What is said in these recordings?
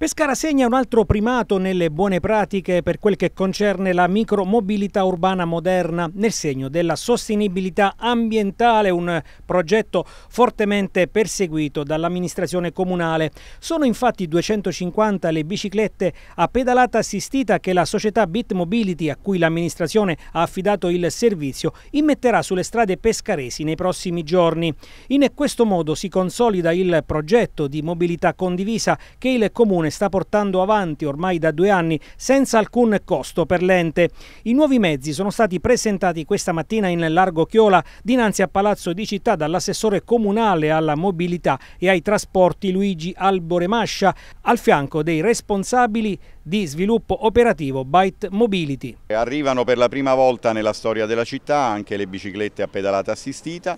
Pescara segna un altro primato nelle buone pratiche per quel che concerne la micromobilità urbana moderna nel segno della sostenibilità ambientale, un progetto fortemente perseguito dall'amministrazione comunale. Sono infatti 250 le biciclette a pedalata assistita che la società Bitmobility, a cui l'amministrazione ha affidato il servizio, immetterà sulle strade pescaresi nei prossimi giorni. In questo modo si consolida il progetto di mobilità condivisa che il comune Regione sta portando avanti ormai da due anni senza alcun costo per l'ente. I nuovi mezzi sono stati presentati questa mattina in Largo Chiola dinanzi a Palazzo di Città dall'assessore comunale alla mobilità e ai trasporti Luigi Alboremascia al fianco dei responsabili di sviluppo operativo Byte Mobility. Arrivano per la prima volta nella storia della città anche le biciclette a pedalata assistita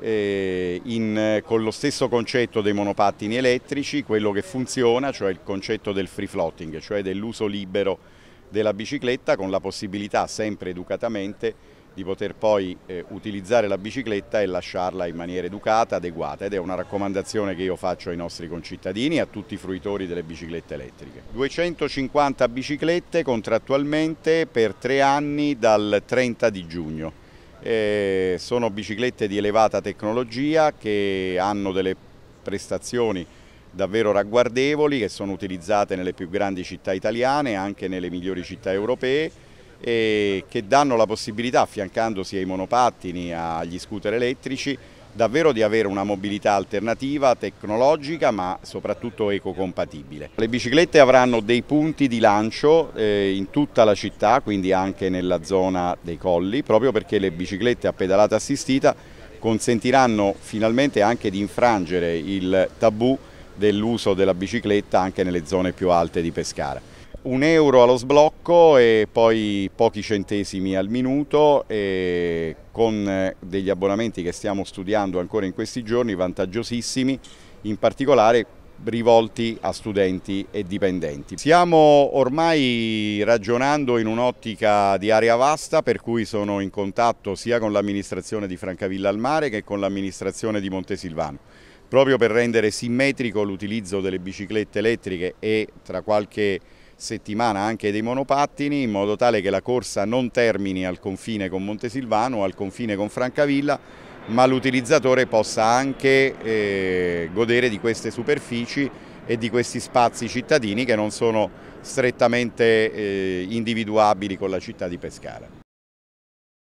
eh, in, con lo stesso concetto dei monopattini elettrici, quello che funziona, cioè il concetto del free floating, cioè dell'uso libero della bicicletta con la possibilità sempre educatamente di poter poi eh, utilizzare la bicicletta e lasciarla in maniera educata, adeguata ed è una raccomandazione che io faccio ai nostri concittadini e a tutti i fruitori delle biciclette elettriche. 250 biciclette contrattualmente per tre anni dal 30 di giugno. Eh, sono biciclette di elevata tecnologia che hanno delle prestazioni davvero ragguardevoli che sono utilizzate nelle più grandi città italiane, anche nelle migliori città europee e che danno la possibilità, affiancandosi ai monopattini, agli scooter elettrici, davvero di avere una mobilità alternativa, tecnologica ma soprattutto ecocompatibile. Le biciclette avranno dei punti di lancio eh, in tutta la città, quindi anche nella zona dei colli, proprio perché le biciclette a pedalata assistita consentiranno finalmente anche di infrangere il tabù dell'uso della bicicletta anche nelle zone più alte di Pescara un euro allo sblocco e poi pochi centesimi al minuto e con eh, degli abbonamenti che stiamo studiando ancora in questi giorni vantaggiosissimi, in particolare rivolti a studenti e dipendenti. Siamo ormai ragionando in un'ottica di area vasta per cui sono in contatto sia con l'amministrazione di Francavilla al Mare che con l'amministrazione di Montesilvano proprio per rendere simmetrico l'utilizzo delle biciclette elettriche e tra qualche settimana anche dei monopattini in modo tale che la corsa non termini al confine con Montesilvano o al confine con Francavilla ma l'utilizzatore possa anche eh, godere di queste superfici e di questi spazi cittadini che non sono strettamente eh, individuabili con la città di Pescara.